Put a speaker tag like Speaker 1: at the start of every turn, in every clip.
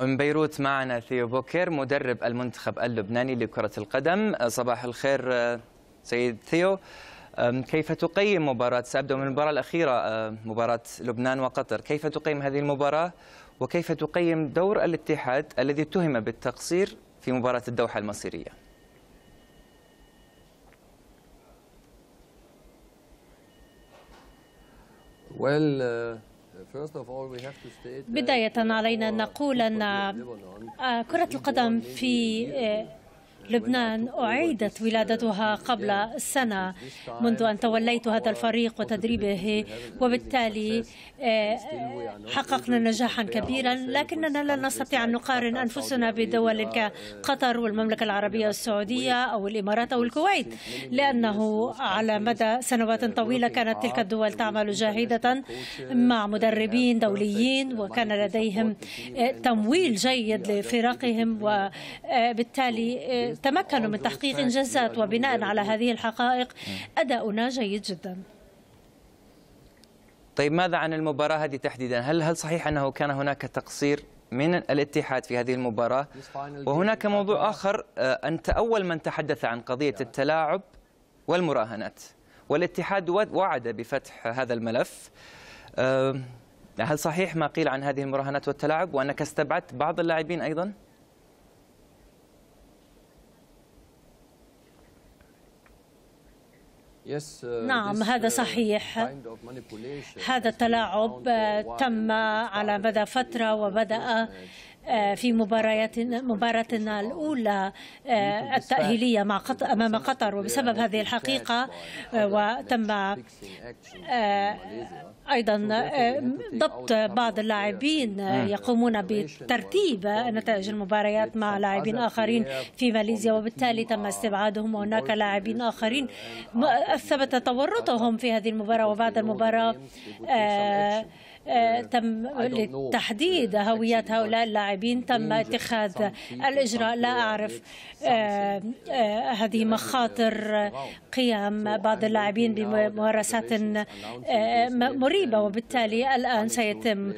Speaker 1: من بيروت معنا ثيو بوكر مدرب المنتخب اللبناني لكرة القدم آه، صباح الخير آه، سيد ثيو كيف تقيم مباراة سأبدأ من المباراة الأخيرة آه، مباراة لبنان وقطر كيف تقيم هذه المباراة وكيف تقيم دور الاتحاد الذي اتهم بالتقصير في مباراة الدوحة المصيرية Well, uh, بداية
Speaker 2: علينا أن نقول أن
Speaker 1: آه،
Speaker 2: كرة القدم في لبنان أعيدت ولادتها قبل سنة منذ أن توليت هذا الفريق وتدريبه وبالتالي آه، حققنا نجاحا كبيرا لكننا لا نستطيع أن نقارن أنفسنا بدول كقطر والمملكة العربية السعودية أو الإمارات أو الكويت لأنه على مدى سنوات طويلة كانت تلك الدول تعمل جاهدة مع مدربين دوليين وكان لديهم آه، تمويل جيد لفرقهم وبالتالي آه، تمكنوا من تحقيق إنجازات وبناء على هذه الحقائق أداؤنا جيد جدا
Speaker 1: طيب ماذا عن المباراة هذه تحديدا هل هل صحيح أنه كان هناك تقصير من الاتحاد في هذه المباراة وهناك موضوع آخر آه، أنت أول من تحدث عن قضية نعم. التلاعب والمراهنات والاتحاد وعد بفتح هذا الملف آه، هل صحيح ما قيل عن هذه المراهنات والتلاعب وأنك استبعدت بعض اللاعبين أيضا؟ Uh, نعم هذا uh, صحيح هذا التلاعب uh, تم على مدى فترة وبدأ
Speaker 2: آه، في مبارياتنا مباراتنا الأولى آه، التأهيلية مع قطر أمام قطر وبسبب هذه الحقيقة آه، وتم أيضا ضبط بعض اللاعبين mm. يقومون بترتيب نتائج المباريات مع لاعبين آخرين في ماليزيا وبالتالي تم استبعادهم وهناك لاعبين آخرين ثبت تورطهم في هذه المباراة وبعد المباراة آه، تم تحديد هويات هؤلاء اللاعبين تم اتخاذ الإجراء لا أعرف آه، آه، هذه مخاطر قيام بعض اللاعبين بممارسات مريبة وبالتالي الآن سيتم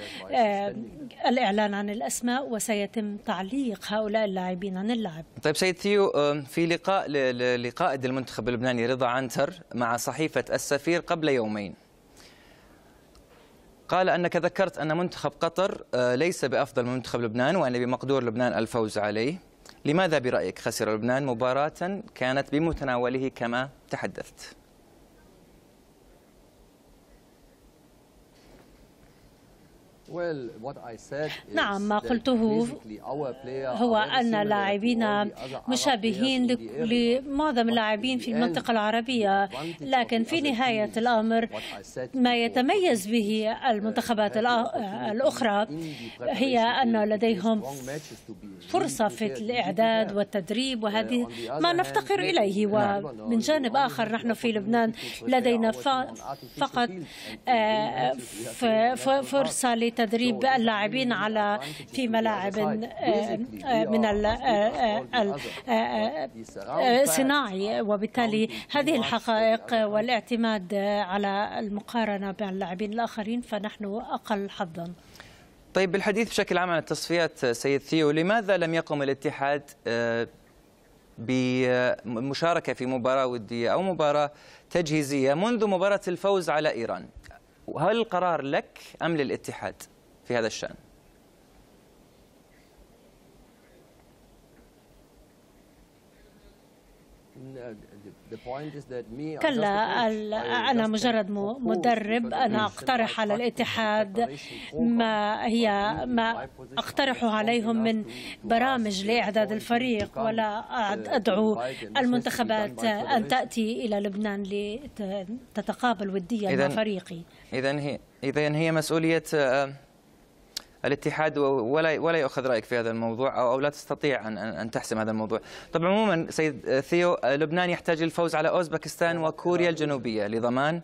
Speaker 2: الإعلان عن الأسماء وسيتم تعليق هؤلاء اللاعبين عن اللعب
Speaker 1: طيب سيد ثيو في لقاء لقائد المنتخب اللبناني رضا عنتر مع صحيفة السفير قبل يومين قال أنك ذكرت أن منتخب قطر آه، ليس بأفضل من منتخب لبنان وأن بمقدور لبنان الفوز عليه لماذا برأيك خسر لبنان مباراة كانت بمتناوله كما تحدثت؟ نعم ما قلته هو أن لاعبين مشابهين
Speaker 2: لمعظم اللاعبين في المنطقة العربية لكن في نهاية الأمر ما يتميز به المنتخبات الأخرى هي أن لديهم فرصة في الإعداد والتدريب uh, وهذه ما نفتقر إليه ومن جانب آخر نحن في لبنان لدينا فقط آه، فرصة لتدريب تدريب اللاعبين على في ملاعب آه، آه، من الصناعي آه، وبالتالي هذه الحقائق والاعتماد على المقارنة باللاعبين اللاعبين الآخرين فنحن أقل حظا
Speaker 1: طيب بالحديث بشكل عام عن التصفيات سيد ثيو لماذا لم يقم الاتحاد بمشاركة في مباراة ودية أو مباراة تجهيزية منذ مباراة الفوز على إيران هل القرار لك أم للاتحاد؟ في هذا الشأن كلا أنا مجرد مدرب أنا أقترح
Speaker 2: على الاتحاد ما هي ما أقترحه عليهم من برامج لإعداد الفريق ولا uh, أدعو المنتخبات أن تأتي إلى لبنان لتتقابل وديا مع فريقي
Speaker 1: إذا هي إذا هي مسؤولية آه، الاتحاد ولا ولا ياخذ رايك في هذا الموضوع او, أو لا تستطيع ان ان تحسم هذا الموضوع. طبعا عموما سيد ثيو لبنان يحتاج الفوز على اوزبكستان وكوريا الجنوبيه لضمان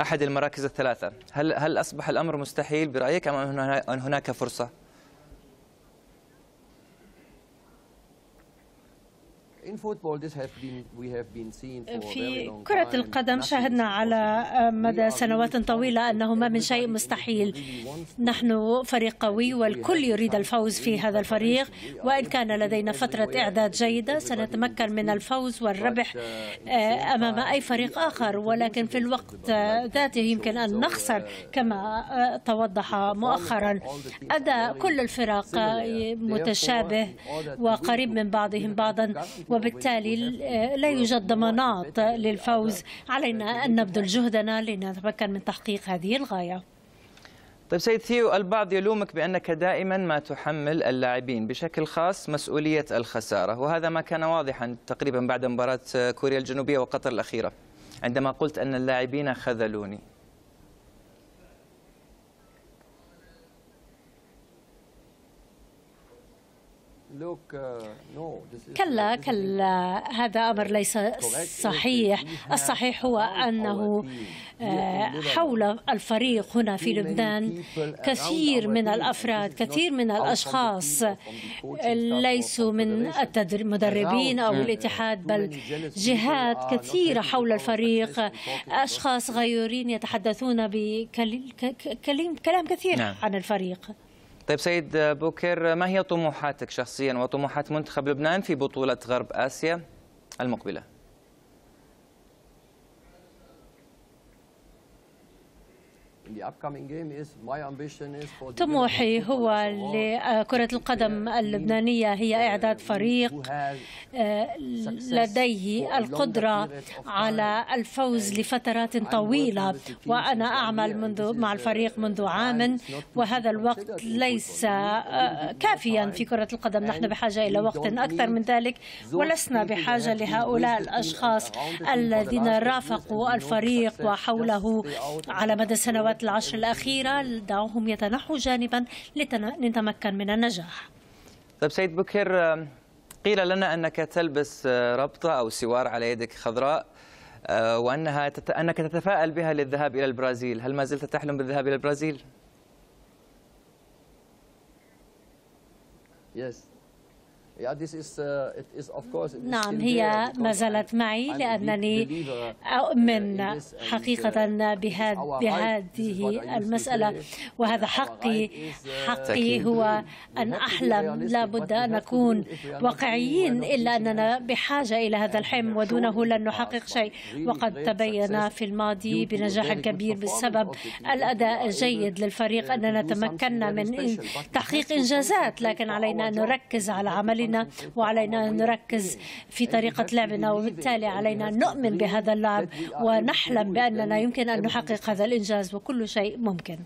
Speaker 1: احد المراكز الثلاثه، هل هل اصبح الامر مستحيل برايك ام ان هناك فرصه؟ في كرة القدم شاهدنا
Speaker 2: على آه، مدى سنوات طويلة أنه ما من شيء مستحيل نحن فريق قوي والكل يريد الفوز في هذا الفريق وإن كان لدينا فترة إعداد جيدة سنتمكن من الفوز والربح uh, آه، أمام أي فريق آخر ولكن في الوقت ذاته يمكن أن uh, نخسر كما آه، توضح مؤخرا أداء كل الفرق متشابه وقريب من بعضهم بعضا وبالتالي وبالتالي لا آه، يوجد ضمانات للفوز علينا أن نبذل جهدنا لنتمكن من تحقيق هذه الغاية
Speaker 1: طيب سيد ثيو البعض يلومك بأنك دائما ما تحمل اللاعبين بشكل خاص مسؤولية الخسارة وهذا ما كان واضحا تقريبا بعد مباراة كوريا الجنوبية وقطر الأخيرة عندما قلت أن اللاعبين خذلوني Uh, كلا
Speaker 2: كلا هذا أمر ليس صحيح الصحيح هو أنه آه، حول الفريق هنا في لبنان كثير من الأفراد كثير من الأشخاص ليسوا من المدربين أو uh, الاتحاد بل جهات كثيرة حول الفريق أشخاص غيورين يتحدثون بكلام كثير نعم. عن الفريق
Speaker 1: طيب سيد بوكر ما هي طموحاتك شخصيا وطموحات منتخب لبنان في بطولة غرب آسيا المقبلة؟ طموحي
Speaker 2: هو لكرة القدم اللبنانية هي إعداد فريق آه، لديه القدرة على الفوز لفترات طويلة وأنا أعمل منذ مع الفريق منذ عام وهذا الوقت ليس آه، كافيا في كرة القدم نحن بحاجة إلى وقت أكثر من ذلك ولسنا بحاجة لهؤلاء الأشخاص الذين رافقوا الفريق وحوله على مدى السنوات العشر الأخيرة دعوهم يتنحوا جانبا لنتمكن من النجاح
Speaker 1: طيب سيد بكر قيل لنا أنك تلبس آه، ربطة أو سوار على يدك خضراء آه، وأنها تت... أنك تتفائل بها للذهاب إلى البرازيل هل ما زلت تحلم بالذهاب إلى البرازيل؟ Yes. نعم هي ما زالت
Speaker 2: معي لأنني أؤمن uh, uh, حقيقة بهذه المسألة وهذا حقي uh, حقي هو أن أحلم لا بد أن نكون واقعيين إلا أننا بحاجة إلى هذا الحلم ودونه لن نحقق شيء وقد تبين في الماضي بنجاح كبير بسبب الأداء الجيد للفريق أننا تمكنا من تحقيق إنجازات لكن علينا أن نركز على عمل لنا وعلينا أن نركز في طريقة لعبنا وبالتالي علينا أن نؤمن بهذا اللعب ونحلم بأننا يمكن أن نحقق هذا الإنجاز وكل شيء ممكن